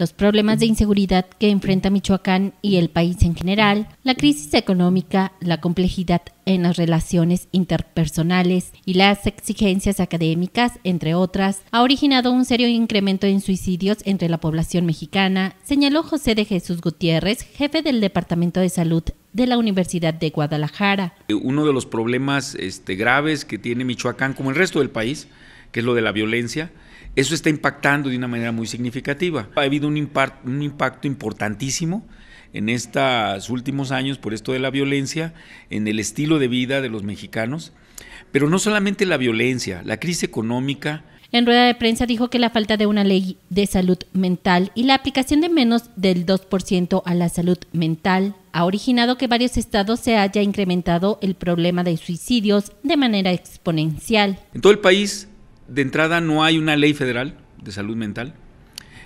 los problemas de inseguridad que enfrenta Michoacán y el país en general, la crisis económica, la complejidad en las relaciones interpersonales y las exigencias académicas, entre otras, ha originado un serio incremento en suicidios entre la población mexicana, señaló José de Jesús Gutiérrez, jefe del Departamento de Salud de la Universidad de Guadalajara. Eh, uno de los problemas este, graves que tiene Michoacán, como el resto del país, que es lo de la violencia, eso está impactando de una manera muy significativa. Ha habido un, un impacto importantísimo en estos últimos años por esto de la violencia, en el estilo de vida de los mexicanos, pero no solamente la violencia, la crisis económica. En rueda de prensa dijo que la falta de una ley de salud mental y la aplicación de menos del 2% a la salud mental ha originado que varios estados se haya incrementado el problema de suicidios de manera exponencial. En todo el país de entrada no hay una ley federal de salud mental.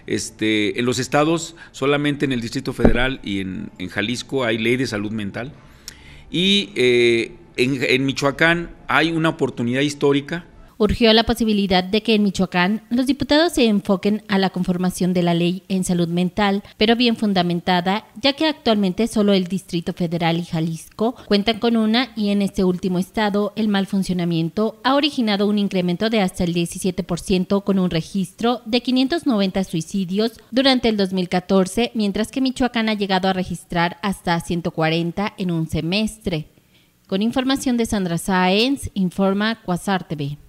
Este, en los estados, solamente en el Distrito Federal y en, Jalisco hay ley de salud mental. Y eh, en, Michoacán hay una oportunidad histórica urgió la posibilidad de que en Michoacán los diputados se enfoquen a la conformación de la ley en salud mental, pero bien fundamentada, ya que actualmente solo el Distrito Federal y Jalisco cuentan con una y en este último estado el mal funcionamiento ha originado un incremento de hasta el 17% con un registro de 590 suicidios durante el 2014, mientras que Michoacán ha llegado a registrar hasta 140 en un semestre. Con información de Sandra Sáenz, informa Cuasar TV.